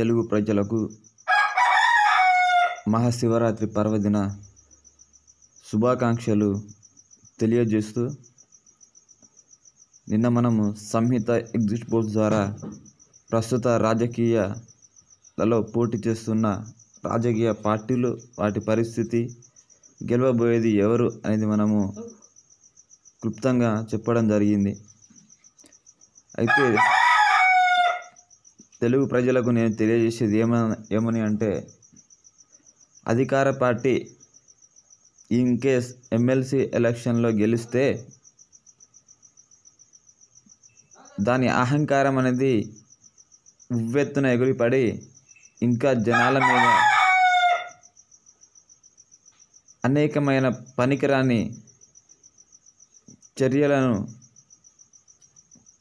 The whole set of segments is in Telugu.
తెలుగు ప్రజలకు మహాశివరాత్రి పర్వదిన శుభాకాంక్షలు తెలియజేస్తూ నిన్న మనము సంహిత ఎగ్జిట్ పోల్స్ ద్వారా ప్రస్తుత రాజకీయాలలో పోటీ చేస్తున్న రాజకీయ పార్టీలు వాటి పరిస్థితి గెలవబోయేది ఎవరు అనేది మనము క్లుప్తంగా చెప్పడం జరిగింది అయితే తెలుగు ప్రజలకు నేను తెలియజేసేది ఏమని ఏమని అంటే అధికార పార్టీ ఇన్ కేస్ ఎమ్మెల్సీ ఎలక్షన్లో గెలిస్తే దాని అహంకారం అనేది ఉవ్వెత్తున ఎగురిపడి ఇంకా జనాల మీద అనేకమైన పనికిరాని చర్యలను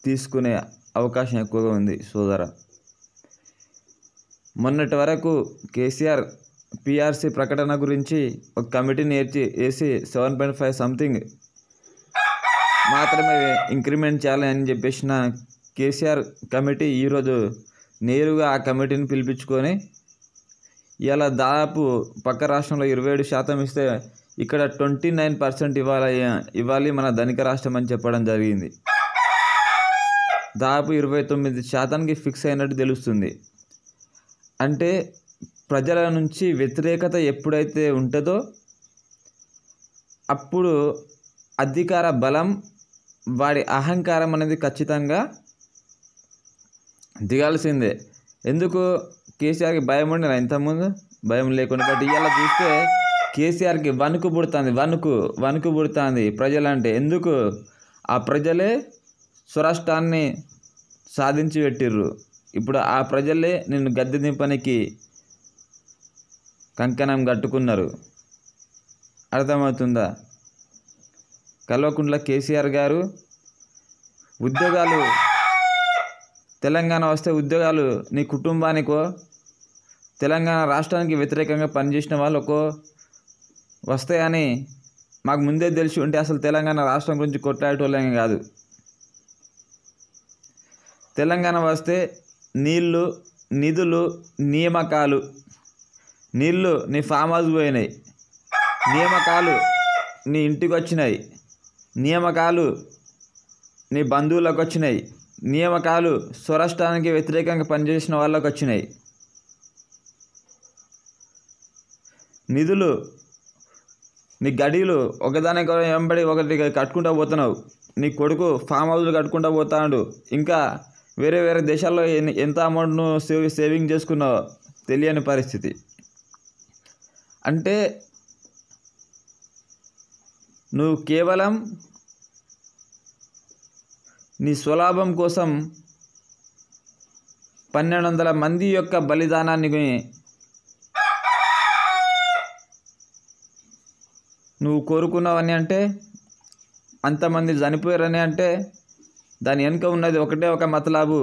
తీసుకునే అవకాశం ఎక్కువగా ఉంది సోదర మొన్నటి వరకు కేసీఆర్ పీఆర్సీ ప్రకటన గురించి ఒక కమిటీని ఏర్చి వేసి సెవెన్ పాయింట్ ఫైవ్ సంథింగ్ మాత్రమే ఇంక్రిమెంట్ చేయాలని చెప్పేసిన కేసీఆర్ కమిటీ ఈరోజు నేరుగా ఆ కమిటీని పిలిపించుకొని ఇలా దాదాపు పక్క రాష్ట్రంలో ఇరవై ఏడు శాతం ఇస్తే ఇక్కడ ట్వంటీ నైన్ పర్సెంట్ ఇవ్వాలి ఇవ్వాలి మన ధనిక రాష్ట్రం అని చెప్పడం జరిగింది దాదాపు ఇరవై తొమ్మిది శాతానికి ఫిక్స్ అయినట్టు తెలుస్తుంది అంటే ప్రజల నుంచి వ్యతిరేకత ఎప్పుడైతే ఉంటుందో అప్పుడు అధికార బలం వాడి అహంకారం అనేది ఖచ్చితంగా దిగాల్సిందే ఎందుకు కేసీఆర్కి భయం ఉండే ఇంతకుముందు భయం లేకుండా బట్ ఇలా చూస్తే కేసీఆర్కి వణుకు పుడుతుంది వణుకు వణుకు పుడుతుంది ప్రజలంటే ఎందుకు ఆ ప్రజలే స్వరాష్ట్రాన్ని సాధించి పెట్టిర్రు ఇప్పుడు ఆ ప్రజలే నిన్ను గద్దె దింపనికి కంకణం కట్టుకున్నారు అర్థమవుతుందా కల్వకుంట్ల కేసీఆర్ గారు ఉద్యోగాలు తెలంగాణ వస్తే ఉద్యోగాలు నీ కుటుంబానికో తెలంగాణ రాష్ట్రానికి వ్యతిరేకంగా పనిచేసిన వాళ్ళకో వస్తాయని మాకు ముందే తెలిసి ఉంటే అసలు తెలంగాణ రాష్ట్రం గురించి కొట్లాడేటోళ్ళం కాదు తెలంగాణ వస్తే నీళ్ళు నిధులు నియమకాలు నీళ్ళు నీ ఫామ్ హౌస్ పోయినాయి నియమకాలు నీ ఇంటికి వచ్చినాయి నియమకాలు నీ బంధువులకు వచ్చినాయి నియమకాలు స్వరాష్ట్రానికి వ్యతిరేకంగా పనిచేసిన వాళ్ళకు వచ్చినాయి నిధులు నీ గడిలు ఒకదానికి వెంబడి ఒకటి కట్టుకుంటూ పోతున్నావు నీ కొడుకు ఫామ్ హౌస్లు కట్టుకుంటూ పోతాడు ఇంకా వేరే వేరే దేశాల్లో ఎంత అమౌంట్ను సేవ్ సేవింగ్ చేసుకున్నా తెలియని పరిస్థితి అంటే నువ్వు కేవలం నీ స్వలాభం కోసం పన్నెండు వందల మంది యొక్క బలిదానాన్ని నువ్వు కోరుకున్నావని అంటే అంతమంది చనిపోయారని అంటే దాని వెనుక ఉన్నది ఒకటే ఒక మతలాబు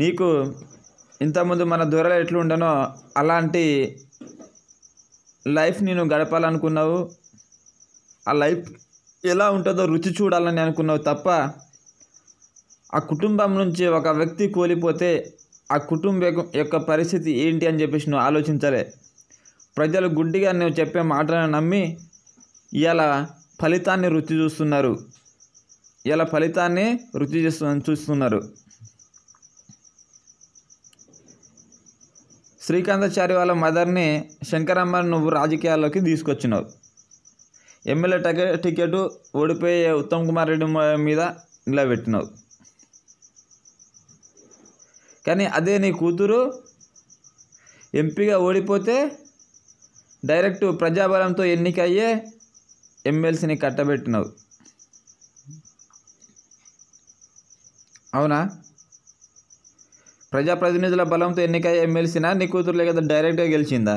నీకు ఇంతకుముందు మన దూరాలు ఎట్లుండనో అలాంటి లైఫ్ నేను గడపాలనుకున్నావు ఆ లైఫ్ ఎలా ఉంటుందో రుచి చూడాలని అనుకున్నావు తప్ప ఆ కుటుంబం నుంచి ఒక వ్యక్తి కోల్పోతే ఆ కుటుంబం యొక్క పరిస్థితి ఏంటి అని చెప్పేసి నువ్వు ఆలోచించలే ప్రజలు గుడ్డిగా నువ్వు చెప్పే మాటలను నమ్మి ఇలా ఫలితాన్ని రుచి చూస్తున్నారు ఇలా ఫలితాన్ని రుచి చేస్తు చూస్తున్నారు శ్రీకాంతాచార్య వాళ్ళ మదర్ని శంకరమ్మ నువ్వు రాజకీయాల్లోకి తీసుకొచ్చినావు ఎమ్మెల్యే టక టికెట్ ఓడిపోయే ఉత్తమ్ కుమార్ రెడ్డి మీద నిలబెట్టినావు కానీ అదే నీ కూతురు ఎంపీగా ఓడిపోతే డైరెక్ట్ ప్రజాబలంతో ఎన్నికయ్యే ఎమ్మెల్సీని కట్టబెట్టినావు అవునా ప్రజాప్రతినిధుల బలంతో ఎన్నికయ్యే ఎమ్మెల్సీనా నీ కూతురు కదా డైరెక్ట్గా గెలిచిందా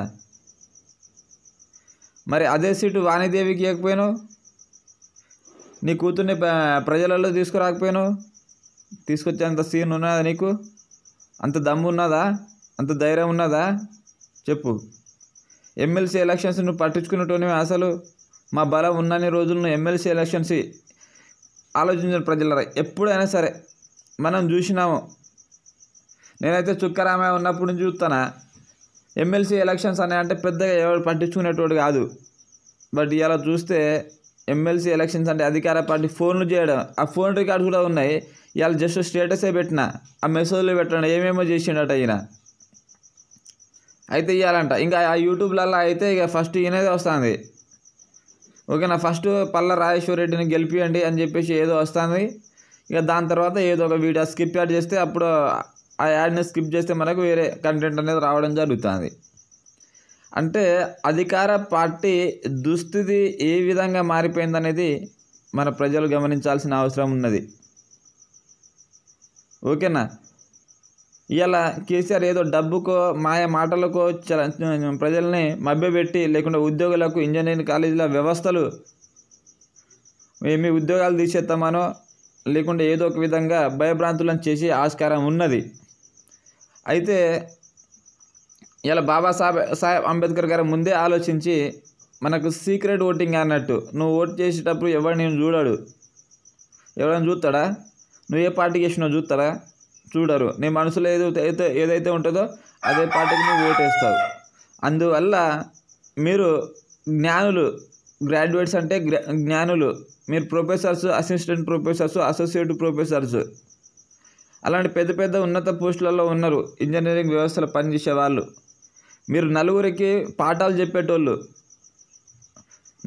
మరి అదే సీటు వాణిదేవికి ఇవ్వకపోయాను నీ కూతుర్ని ప్రజలలో తీసుకురాకపోయాను తీసుకొచ్చేంత సీన్ ఉన్నదా నీకు అంత దమ్ము ఉన్నదా అంత ధైర్యం ఉన్నదా చెప్పు ఎమ్మెల్సీ ఎలక్షన్స్ నువ్వు పట్టించుకున్నట్టునివి అసలు మా బలం ఉన్నన్ని రోజులను ఎమ్మెల్సీ ఎలక్షన్స్ ఆలోచించిన ప్రజలరా ఎప్పుడైనా సరే మనం చూసినాము నేనైతే చుక్కరామయ్య ఉన్నప్పుడు చూస్తాను చూస్తానా ఎమ్మెల్సీ ఎలక్షన్స్ అనే అంటే పెద్దగా ఎవరు పట్టించుకునేటోడు కాదు బట్ ఇలా చూస్తే ఎమ్మెల్సీ ఎలక్షన్స్ అంటే అధికార పార్టీ ఫోన్లు చేయడం ఆ ఫోన్ రికార్డ్స్ కూడా ఉన్నాయి ఇవాళ జస్ట్ స్టేటసే పెట్టిన ఆ మెసేజ్లు పెట్టడం ఏమేమో చేసిండట ఈయన అయితే ఇవ్వాలంట ఇంకా ఆ యూట్యూబ్లలో అయితే ఇక ఫస్ట్ ఈయనదే వస్తుంది ఓకేనా ఫస్ట్ పల్ల రాజేశ్వర రెడ్డిని గెలిపియండి అని చెప్పేసి ఏదో వస్తుంది ఇక దాని తర్వాత ఏదో ఒక వీడియో స్కిప్ యాడ్ చేస్తే అప్పుడు ఆ యాడ్ని స్కిప్ చేస్తే మనకు వేరే కంటెంట్ అనేది రావడం జరుగుతుంది అంటే అధికార పార్టీ దుస్థితి ఏ విధంగా మారిపోయిందనేది మన ప్రజలు గమనించాల్సిన అవసరం ఉన్నది ఓకేనా ఇలా కేసీఆర్ ఏదో డబ్బుకో మాయ మాటలకో ప్రజల్ని మభ్యపెట్టి లేకుండా ఉద్యోగులకు ఇంజనీరింగ్ కాలేజీల వ్యవస్థలు ఏమి ఉద్యోగాలు తీసేస్తామనో లేకుండా ఏదో ఒక విధంగా భయభ్రాంతులను చేసే ఆస్కారం ఉన్నది అయితే ఇలా బాబాసాహెబ్ సాహెబ్ అంబేద్కర్ గారు ముందే ఆలోచించి మనకు సీక్రెట్ ఓటింగ్ అన్నట్టు నువ్వు ఓట్ చేసేటప్పుడు ఎవరు నేను చూడాడు ఎవరైనా చూస్తాడా నువ్వు ఏ పార్టీకి చేసినా చూస్తాడా చూడరు నీ మనసులో ఏదైతే ఏదైతే ఉంటుందో అదే పార్టీకి నువ్వు ఓటేస్తావు అందువల్ల మీరు జ్ఞానులు గ్రాడ్యుయేట్స్ అంటే జ్ఞానులు మీరు professors assistant professors associate professors అలాంటి పెద్ద పెద్ద ఉన్నత పోస్టులలో ఉన్నారు ఇంజనీరింగ్ వ్యవస్థలో పనిచేసే వాళ్ళు మీరు నలుగురికి పాఠాలు చెప్పేటోళ్ళు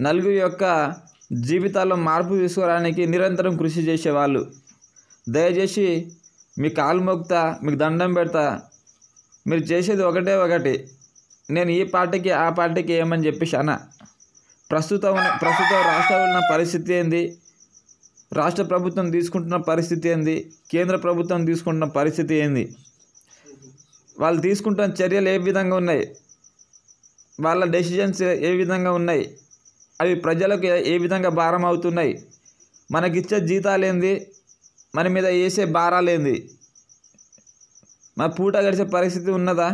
నలుగురి యొక్క జీవితాల్లో మార్పు తీసుకోవడానికి నిరంతరం కృషి చేసేవాళ్ళు దయచేసి మీ కాలు మొక్కుతా మీకు దండం పెడతా మీరు చేసేది ఒకటే ఒకటి నేను ఈ పార్టీకి ఆ పార్టీకి ఏమని చెప్పేసి అన్న ప్రస్తుతం ప్రస్తుతం రాష్ట్రంలో ఉన్న పరిస్థితి ఏంది రాష్ట్ర ప్రభుత్వం తీసుకుంటున్న పరిస్థితి ఏంది కేంద్ర ప్రభుత్వం తీసుకుంటున్న పరిస్థితి ఏంది వాళ్ళు తీసుకుంటున్న చర్యలు ఏ విధంగా ఉన్నాయి వాళ్ళ డెసిజన్స్ ఏ విధంగా ఉన్నాయి అవి ప్రజలకు ఏ విధంగా భారం అవుతున్నాయి మనకిచ్చే జీతాలు ఏంది మన మీద వేసే భారాలేంది మరి పూట గడిచే పరిస్థితి ఉన్నదా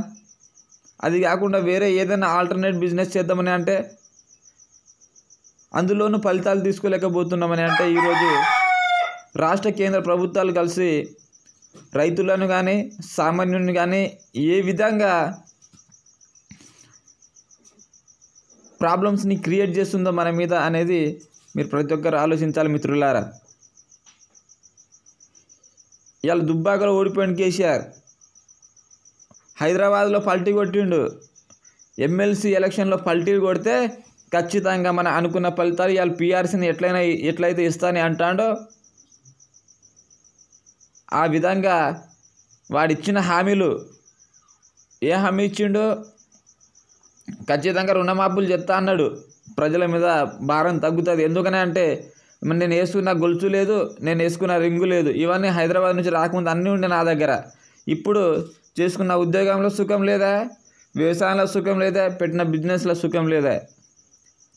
అది కాకుండా వేరే ఏదైనా ఆల్టర్నేట్ బిజినెస్ చేద్దామని అంటే అందులోనూ ఫలితాలు తీసుకోలేకపోతున్నామని అంటే ఈరోజు రాష్ట్ర కేంద్ర ప్రభుత్వాలు కలిసి రైతులను కానీ సామాన్యుని కానీ ఏ విధంగా ప్రాబ్లమ్స్ని క్రియేట్ చేస్తుందో మన మీద అనేది మీరు ప్రతి ఒక్కరు ఆలోచించాలి మిత్రులారా ఇలా దుబ్బాకలో ఓడిపోయింది కేసీఆర్ హైదరాబాద్లో పల్టీ కొట్టిండు ఎమ్మెల్సీ ఎలక్షన్లో పల్టీలు కొడితే ఖచ్చితంగా మనం అనుకున్న ఫలితాలు ఇవాళ పీఆర్సీని ఎట్లయినా ఎట్లయితే ఇస్తానని అంటాడో ఆ విధంగా వాడిచ్చిన హామీలు ఏ హామీ ఇచ్చిండు ఖచ్చితంగా రుణమాపులు చెప్తా అన్నాడు ప్రజల మీద భారం తగ్గుతుంది ఎందుకని అంటే నేను వేసుకున్న గొలుసు లేదు నేను వేసుకున్న రింగు లేదు ఇవన్నీ హైదరాబాద్ నుంచి రాకముందు అన్నీ ఉండే నా దగ్గర ఇప్పుడు చేసుకున్న ఉద్యోగంలో సుఖం లేదా వ్యవసాయంలో సుఖం లేదా పెట్టిన బిజినెస్లో సుఖం లేదా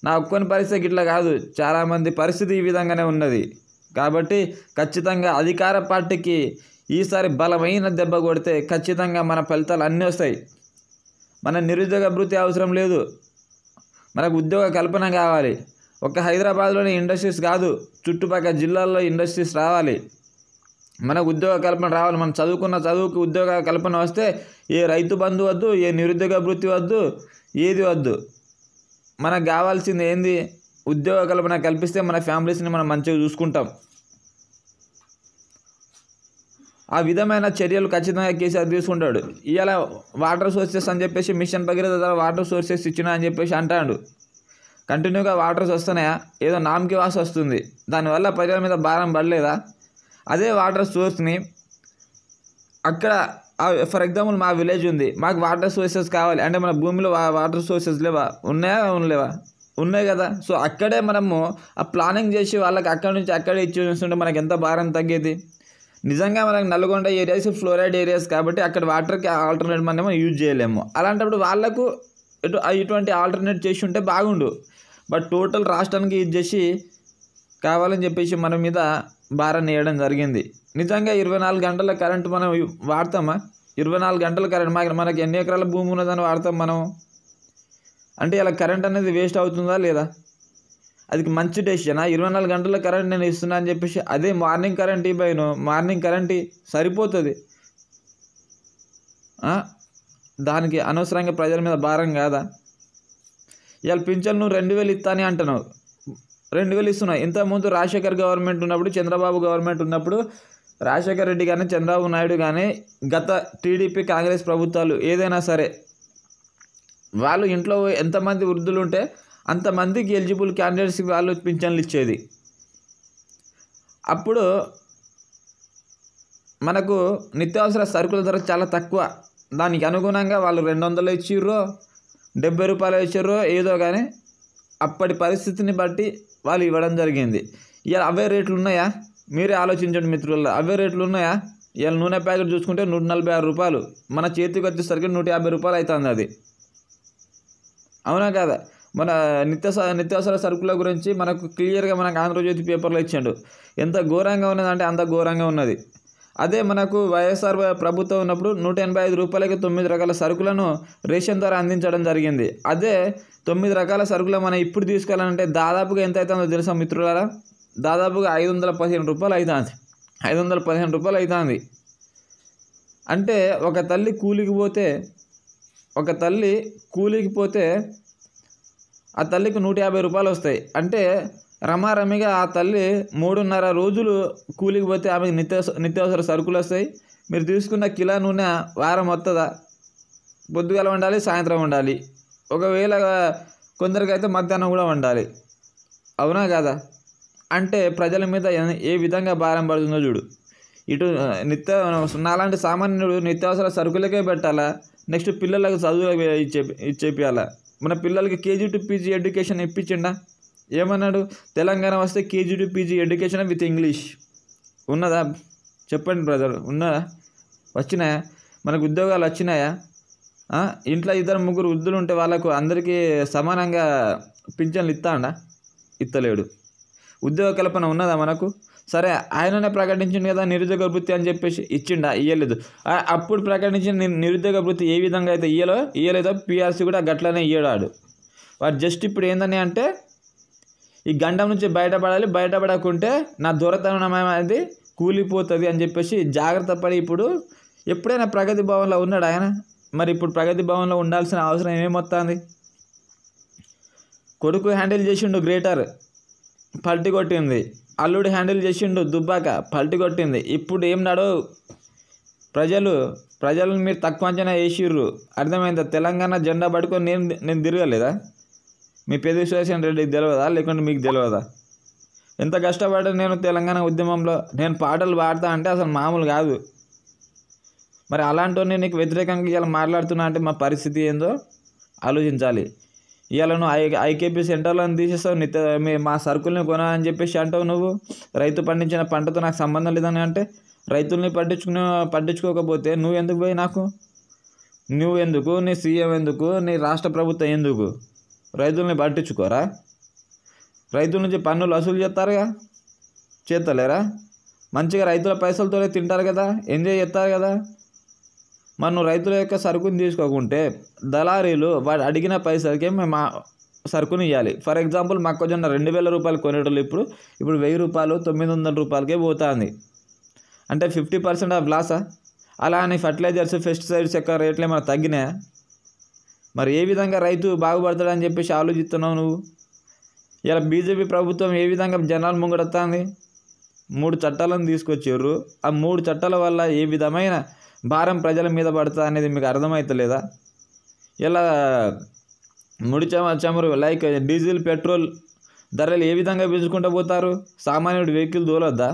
నా ఒక్కని పరిస్థితి ఇట్లా కాదు చాలామంది పరిస్థితి ఈ విధంగానే ఉన్నది కాబట్టి ఖచ్చితంగా అధికార పార్టీకి ఈసారి బలమైన దెబ్బ కొడితే ఖచ్చితంగా మన ఫలితాలు అన్నీ వస్తాయి మన నిరుద్యోగ వృత్తి అవసరం లేదు మనకు ఉద్యోగ కల్పన కావాలి ఒక హైదరాబాద్లోని ఇండస్ట్రీస్ కాదు చుట్టుపక్కల జిల్లాల్లో ఇండస్ట్రీస్ రావాలి మనకు ఉద్యోగ కల్పన రావాలి మనం చదువుకున్న చదువుకి ఉద్యోగ కల్పన వస్తే ఏ రైతు బంధు వద్దు ఏ నిరుద్యోగ వృత్తి వద్దు ఏది వద్దు మనకు కావాల్సింది ఏంది ఉద్యోగ కల్పన కల్పిస్తే మన ఫ్యామిలీస్ని మనం మంచిగా చూసుకుంటాం ఆ విధమైన చర్యలు ఖచ్చితంగా కేసీఆర్ తీసుకుంటాడు ఇలా వాటర్ సోర్సెస్ అని చెప్పేసి మిషన్ భగీరథ వాటర్ సోర్సెస్ ఇచ్చిన అని చెప్పేసి అంటాడు కంటిన్యూగా వాటర్స్ వస్తున్నాయా ఏదో నామ్కి వాస వస్తుంది దానివల్ల ప్రజల మీద భారం పడలేదా అదే వాటర్ సోర్స్ని అక్కడ ఫర్ ఎగ్జాంపుల్ మా విలేజ్ ఉంది మాకు వాటర్ సోర్సెస్ కావాలి అంటే మన భూమిలో వాటర్ సోర్సెస్ లేవా ఉన్నాయా ఉండలేవా ఉన్నాయి కదా సో అక్కడే మనము ఆ ప్లానింగ్ చేసి వాళ్ళకి అక్కడ నుంచి అక్కడే ఇచ్చి చూస్తుంటే మనకు ఎంత భారం తగ్గేది నిజంగా మనకు నల్గొండ ఏరియాస్ ఫ్లోరైడ్ ఏరియాస్ కాబట్టి అక్కడ వాటర్కి ఆల్టర్నేట్ మనం యూజ్ చేయలేము అలాంటప్పుడు వాళ్ళకు ఇటు ఇటువంటి ఆల్టర్నేట్ చేసి ఉంటే బాగుండు బట్ టోటల్ రాష్ట్రానికి ఇది చేసి కావాలని చెప్పేసి మన మీద భారం వేయడం జరిగింది నిజంగా ఇరవై నాలుగు గంటల కరెంటు మనం వాడతామా ఇరవై నాలుగు గంటల కరెంట్ మాకు మనకి ఎన్ని ఎకరాల భూమి ఉన్నదని వాడతాం మనం అంటే ఇలా కరెంట్ అనేది వేస్ట్ అవుతుందా లేదా అది మంచి డెసిషనా ఇరవై నాలుగు గంటల కరెంట్ నేను ఇస్తున్నా అని చెప్పేసి అదే మార్నింగ్ కరెంట్ ఇవ్వను మార్నింగ్ కరెంట్ సరిపోతుంది దానికి అనవసరంగా ప్రజల మీద భారం కాదా ఇవాళ పింఛన్లు రెండు వేలు ఇస్తానే అంటున్నావు రెండు వేలు ఇస్తున్నావు ఇంతకుముందు రాజశేఖర్ గవర్నమెంట్ ఉన్నప్పుడు చంద్రబాబు గవర్నమెంట్ ఉన్నప్పుడు రాజశేఖర రెడ్డి కానీ చంద్రబాబు నాయుడు కానీ గత టీడీపీ కాంగ్రెస్ ప్రభుత్వాలు ఏదైనా సరే వాళ్ళు ఇంట్లో ఎంతమంది వృద్ధులు ఉంటే అంతమందికి ఎలిజిబుల్ క్యాండిడేట్స్కి వాళ్ళు పింఛన్లు ఇచ్చేది అప్పుడు మనకు నిత్యావసర సరుకుల ధర చాలా తక్కువ దానికి అనుగుణంగా వాళ్ళు రెండు వందలు ఇచ్చిర్రో డెబ్బై రూపాయలు ఇచ్చారు ఏదో కానీ అప్పటి పరిస్థితిని బట్టి వాళ్ళు ఇవ్వడం జరిగింది ఇవాళ అవే రేట్లు ఉన్నాయా మీరే ఆలోచించండి మిత్రుల అవే రేట్లు ఉన్నాయా ఇవాళ నూనె ప్యాకెట్ చూసుకుంటే నూట నలభై ఆరు రూపాయలు మన చేతికి వచ్చేసరికి నూట యాభై రూపాయలు అవుతుంది అది అవునా కదా మన నిత్య నిత్యావసర సరుకుల గురించి మనకు క్లియర్గా మనకు ఆంధ్రజ్యోతి పేపర్లో ఇచ్చాడు ఎంత ఘోరంగా ఉన్నదంటే అంత ఘోరంగా ఉన్నది అదే మనకు వైఎస్ఆర్ ప్రభుత్వం ఉన్నప్పుడు నూట ఎనభై ఐదు రూపాయలకి తొమ్మిది రకాల సరుకులను రేషన్ ద్వారా అందించడం జరిగింది అదే తొమ్మిది రకాల సరుకులు మనం ఇప్పుడు తీసుకోవాలంటే దాదాపుగా ఎంత అవుతుందో తెలుసా మిత్రులారా దాదాపుగా ఐదు వందల పదిహేను రూపాయలు అవుతుంది ఐదు వందల పదిహేను రూపాయలు అవుతుంది అంటే ఒక తల్లి కూలికి పోతే ఒక తల్లి కూలికి పోతే ఆ తల్లికి నూట యాభై రూపాయలు వస్తాయి అంటే రమారమిగా ఆ తల్లి మూడున్నర రోజులు కూలికి పోతే ఆమెకు నిత్యావసర నిత్యావసర సరుకులు వస్తాయి మీరు తీసుకున్న కిలో నూనె వారం వస్తుందా పొద్దుగాల వండాలి సాయంత్రం వండాలి ఒకవేళ కొందరికైతే మధ్యాహ్నం కూడా వండాలి అవునా కదా అంటే ప్రజల మీద ఏ విధంగా భారం పడుతుందో చూడు ఇటు నిత్య నాలాంటి సామాన్యుడు నిత్యావసర సరుకులకే పెట్టాలా నెక్స్ట్ పిల్లలకు చదువు ఇచ్చే ఇచ్చేపియాలా మన పిల్లలకి కేజీ టు పీజీ ఎడ్యుకేషన్ ఇప్పించిండా ఏమన్నాడు తెలంగాణ వస్తే కేజీడి పీజీ ఎడ్యుకేషన్ విత్ ఇంగ్లీష్ ఉన్నదా చెప్పండి బ్రదర్ ఉన్నదా వచ్చినాయా మనకు ఉద్యోగాలు వచ్చినాయా ఇంట్లో ఇద్దరు ముగ్గురు వృద్ధులు ఉంటే వాళ్ళకు అందరికీ సమానంగా పింఛన్లు ఇస్తాడా ఇస్తలేడు ఉద్యోగ కల్పన ఉన్నదా మనకు సరే ఆయననే ప్రకటించిండు కదా నిరుద్యోగ వృత్తి అని చెప్పేసి ఇచ్చిండా ఇయ్యలేదు అప్పుడు ప్రకటించిన నిరుద్యోగ వృత్తి ఏ విధంగా అయితే ఇయ్యలో ఇయ్యలేదో పిఆర్సీ కూడా గట్లనే ఇయ్యడాడు వాడు జస్ట్ ఇప్పుడు ఏందని అంటే ఈ గండం నుంచి బయటపడాలి బయటపడకుంటే నా దొరతనం అనేది కూలిపోతుంది అని చెప్పేసి జాగ్రత్త పడి ఇప్పుడు ఎప్పుడైనా ప్రగతి భవన్లో ఉన్నాడు ఆయన మరి ఇప్పుడు ప్రగతి భవన్లో ఉండాల్సిన అవసరం ఏమొస్తుంది కొడుకు హ్యాండిల్ చేసిండు గ్రేటర్ పల్టి కొట్టింది అల్లుడు హ్యాండిల్ చేసిండు దుబ్బాక పల్టి కొట్టింది ఇప్పుడు ఏం నాడు ప్రజలు ప్రజలను మీరు తక్కువ అంచనా వేసిర్రు అర్థమైందా తెలంగాణ జెండా పట్టుకొని నేను నేను తిరగలేదా మీ పేరు విశ్వేశ్వర రెడ్డికి తెలియదా లేకుంటే మీకు తెలియదా ఎంత కష్టపడి నేను తెలంగాణ ఉద్యమంలో నేను పాటలు పాడతా అంటే అసలు మామూలు కాదు మరి అలాంటి నీకు వ్యతిరేకంగా ఇలా మాట్లాడుతున్నా అంటే మా పరిస్థితి ఏందో ఆలోచించాలి ఇవాళ నువ్వు ఐ ఐకేపీ సెంటర్లో తీసేస్తావు నిత్య మా సరుకుల్ని కొనాలని చెప్పేసి అంటావు నువ్వు రైతు పండించిన పంటతో నాకు సంబంధం లేదని అంటే రైతుల్ని పట్టించుకునే పట్టించుకోకపోతే నువ్వు ఎందుకు పోయి నాకు నువ్వు ఎందుకు నీ సీఎం ఎందుకు నీ రాష్ట్ర ప్రభుత్వం ఎందుకు రైతుల్ని పట్టించుకోరా రైతుల నుంచి పన్నులు వసూలు చేస్తారుగా చేస్తలేరా మంచిగా రైతుల పైసలతోనే తింటారు కదా ఎంజాయ్ చేస్తారు కదా మనం రైతుల యొక్క సరుకుని తీసుకోకుంటే దళారీలు వాడు అడిగిన పైసలకే మేము సరుకుని ఇవ్వాలి ఫర్ ఎగ్జాంపుల్ మొక్కజొన్న రెండు వేల రూపాయలు కొనేటోళ్ళు ఇప్పుడు ఇప్పుడు వెయ్యి రూపాయలు తొమ్మిది వందల రూపాయలకే పోతుంది అంటే ఫిఫ్టీ పర్సెంట్ ఆఫ్ లాసా అలా అని ఫర్టిలైజర్స్ పెస్టిసైడ్స్ యొక్క రేట్లు ఏమైనా తగ్గినాయా మరి ఏ విధంగా రైతు బాగుపడతాడు అని చెప్పేసి ఆలోచిస్తున్నావు నువ్వు ఇలా బీజేపీ ప్రభుత్వం ఏ విధంగా జనాలు ముంగడతాంది మూడు చట్టాలను తీసుకొచ్చారు ఆ మూడు చట్టాల వల్ల ఏ విధమైన భారం ప్రజల మీద పడతా అనేది మీకు అర్థమవుతలేదా ఇలా ముడి చమ చమురు లైక్ డీజిల్ పెట్రోల్ ధరలు ఏ విధంగా పెంచుకుంటూ పోతారు సామాన్యుడు వెహికల్ దూలొద్దా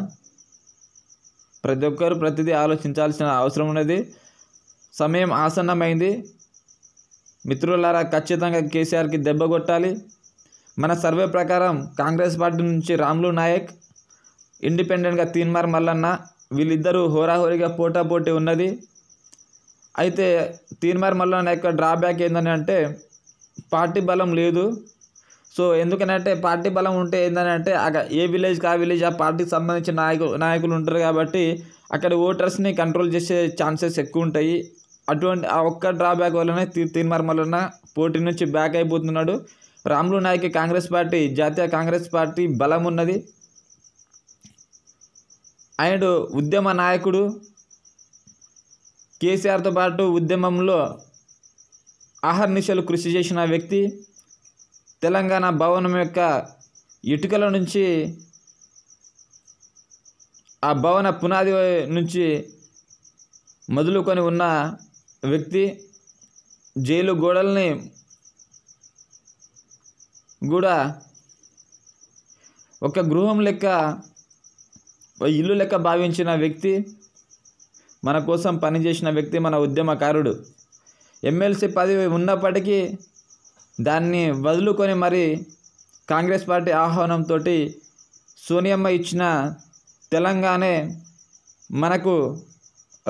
ప్రతి ఒక్కరు ప్రతిదీ ఆలోచించాల్సిన అవసరం ఉన్నది సమయం ఆసన్నమైంది మిత్రులారా ఖచ్చితంగా కేసీఆర్కి దెబ్బ కొట్టాలి మన సర్వే ప్రకారం కాంగ్రెస్ పార్టీ నుంచి రామ్లు నాయక్ ఇండిపెండెంట్గా తీన్మార్ మల్లన్న వీళ్ళిద్దరూ హోరాహోరీగా పోటాపోటీ ఉన్నది అయితే తీన్మార్ మల్లన్న యొక్క డ్రాబ్యాక్ ఏందని అంటే పార్టీ బలం లేదు సో ఎందుకనంటే పార్టీ బలం ఉంటే ఏందని అంటే ఏ విలేజ్ ఆ విలేజ్ ఆ పార్టీకి సంబంధించిన నాయకులు నాయకులు ఉంటారు కాబట్టి అక్కడ ఓటర్స్ని కంట్రోల్ చేసే ఛాన్సెస్ ఎక్కువ ఉంటాయి అటువంటి ఆ ఒక్క డ్రాబ్యాక్ వల్లనే తీన్మార్ ఉన్న పోటీ నుంచి బ్యాక్ అయిపోతున్నాడు రాములు నాయక్ కాంగ్రెస్ పార్టీ జాతీయ కాంగ్రెస్ పార్టీ బలం ఉన్నది అండ్ ఉద్యమ నాయకుడు కేసీఆర్తో పాటు ఉద్యమంలో ఆహర్నిశలు కృషి చేసిన వ్యక్తి తెలంగాణ భవనం యొక్క ఇటుకల నుంచి ఆ భవన పునాది నుంచి మొదలుకొని ఉన్న వ్యక్తి జైలు గోడల్ని కూడా ఒక గృహం లెక్క ఇల్లు లెక్క భావించిన వ్యక్తి మన కోసం పనిచేసిన వ్యక్తి మన ఉద్యమకారుడు ఎమ్మెల్సీ పదవి ఉన్నప్పటికీ దాన్ని వదులుకొని మరి కాంగ్రెస్ పార్టీ ఆహ్వానంతో సోనియమ్మ ఇచ్చిన తెలంగాణే మనకు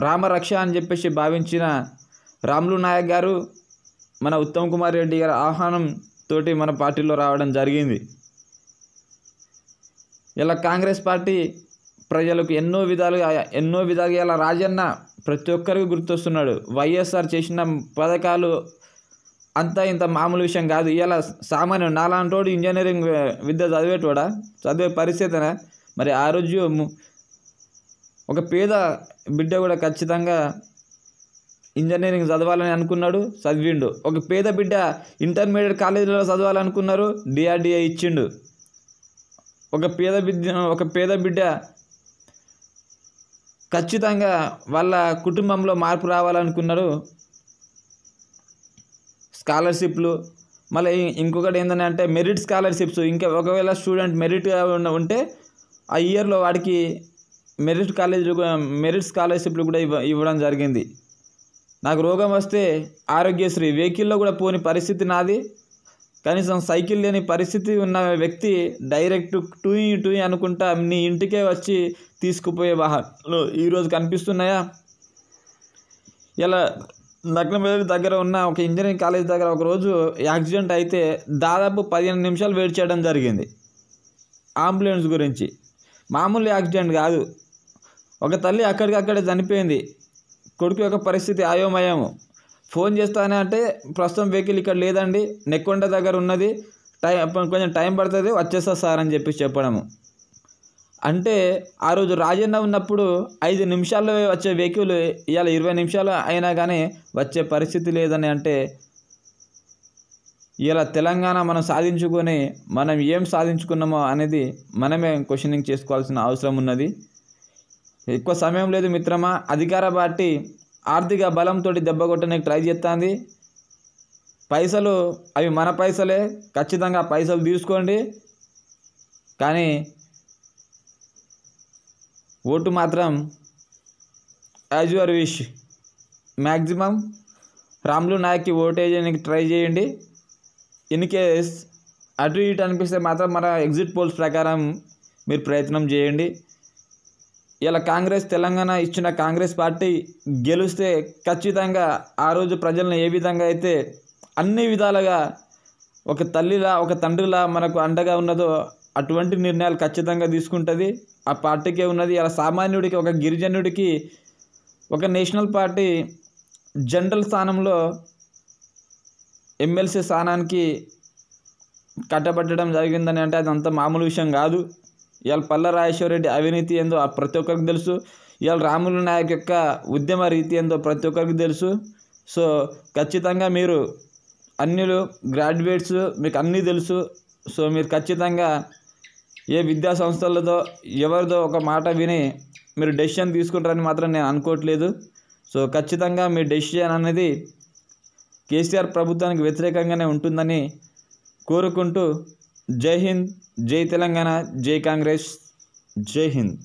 రామరక్ష అని చెప్పేసి భావించిన రాములు నాయక్ గారు మన ఉత్తమ్ కుమార్ రెడ్డి గారి ఆహ్వానం తోటి మన పార్టీలో రావడం జరిగింది ఇలా కాంగ్రెస్ పార్టీ ప్రజలకు ఎన్నో విధాలుగా ఎన్నో విధాలుగా ఇలా రాజన్న ప్రతి ఒక్కరికి గుర్తొస్తున్నాడు వైఎస్ఆర్ చేసిన పథకాలు అంతా ఇంత మామూలు విషయం కాదు ఇలా సామాన్యం నాలాంటోడు ఇంజనీరింగ్ విద్య చదివేటోడా చదివే పరిస్థితినా మరి ఆ రోజు ఒక పేద బిడ్డ కూడా ఖచ్చితంగా ఇంజనీరింగ్ చదవాలని అనుకున్నాడు చదివిండు ఒక పేద బిడ్డ ఇంటర్మీడియట్ కాలేజీలో చదవాలనుకున్నారు డిఆర్డిఏ ఇచ్చిండు ఒక పేద బిడ్డ ఒక పేద బిడ్డ ఖచ్చితంగా వాళ్ళ కుటుంబంలో మార్పు రావాలనుకున్నారు స్కాలర్షిప్లు మళ్ళీ ఇంకొకటి అంటే మెరిట్ స్కాలర్షిప్స్ ఇంకా ఒకవేళ స్టూడెంట్ మెరిట్గా ఉంటే ఆ ఇయర్లో వాడికి మెరిట్ కాలేజీలు మెరిట్ స్కాలర్షిప్లు కూడా ఇవ్వ ఇవ్వడం జరిగింది నాకు రోగం వస్తే ఆరోగ్యశ్రీ వెహికల్లో కూడా పోని పరిస్థితి నాది కనీసం సైకిల్ లేని పరిస్థితి ఉన్న వ్యక్తి డైరెక్ట్ టూ టూ అనుకుంటా నీ ఇంటికే వచ్చి తీసుకుపోయే వాహనాలు ఈరోజు కనిపిస్తున్నాయా ఇలా నగ్న దగ్గర ఉన్న ఒక ఇంజనీరింగ్ కాలేజ్ దగ్గర ఒకరోజు యాక్సిడెంట్ అయితే దాదాపు పదిహేను నిమిషాలు వెయిట్ చేయడం జరిగింది అంబులెన్స్ గురించి మామూలు యాక్సిడెంట్ కాదు ఒక తల్లి అక్కడికక్కడే చనిపోయింది కొడుకు యొక్క పరిస్థితి అయోమయము ఫోన్ చేస్తానే అంటే ప్రస్తుతం వెహికల్ ఇక్కడ లేదండి నెక్కొండ దగ్గర ఉన్నది టైం కొంచెం టైం పడుతుంది వచ్చేస్తా సార్ అని చెప్పి చెప్పడము అంటే ఆ రోజు రాజన్న ఉన్నప్పుడు ఐదు నిమిషాల్లో వచ్చే వెహికల్ ఇవాళ ఇరవై నిమిషాలు అయినా కానీ వచ్చే పరిస్థితి లేదని అంటే ఇలా తెలంగాణ మనం సాధించుకొని మనం ఏం సాధించుకున్నామో అనేది మనమే క్వశ్చనింగ్ చేసుకోవాల్సిన అవసరం ఉన్నది ఎక్కువ సమయం లేదు మిత్రమా అధికార పార్టీ ఆర్థిక బలంతో కొట్టడానికి ట్రై చేస్తుంది పైసలు అవి మన పైసలే ఖచ్చితంగా పైసలు తీసుకోండి కానీ ఓటు మాత్రం as your wish maximum Ramulu నాయక్కి వేయడానికి ట్రై చేయండి ఇన్ కేస్ అటు ఇటు అనిపిస్తే మాత్రం మన ఎగ్జిట్ పోల్స్ ప్రకారం మీరు ప్రయత్నం చేయండి ఇలా కాంగ్రెస్ తెలంగాణ ఇచ్చిన కాంగ్రెస్ పార్టీ గెలిస్తే ఖచ్చితంగా ఆ రోజు ప్రజలను ఏ విధంగా అయితే అన్ని విధాలుగా ఒక తల్లిలా ఒక తండ్రిలా మనకు అండగా ఉన్నదో అటువంటి నిర్ణయాలు ఖచ్చితంగా తీసుకుంటుంది ఆ పార్టీకే ఉన్నది అలా సామాన్యుడికి ఒక గిరిజనుడికి ఒక నేషనల్ పార్టీ జనరల్ స్థానంలో ఎమ్మెల్సీ స్థానానికి కట్టబట్టడం జరిగిందని అంటే అది అంత మామూలు విషయం కాదు ఇవాళ పల్ల రాజేశ్వరరెడ్డి అవినీతి ఏందో ప్రతి ఒక్కరికి తెలుసు ఇవాళ రాములు నాయక్ యొక్క ఉద్యమ రీతి ఏందో ప్రతి ఒక్కరికి తెలుసు సో ఖచ్చితంగా మీరు అన్నిలు గ్రాడ్యుయేట్స్ మీకు అన్నీ తెలుసు సో మీరు ఖచ్చితంగా ఏ విద్యా సంస్థలతో ఎవరిదో ఒక మాట విని మీరు డెసిషన్ తీసుకుంటారని మాత్రం నేను అనుకోవట్లేదు సో ఖచ్చితంగా మీ డెసిషన్ అనేది కేసీఆర్ ప్రభుత్వానికి వ్యతిరేకంగానే ఉంటుందని కోరుకుంటూ జై హింద్ జై తెలంగాణ జై కాంగ్రెస్ జై హింద్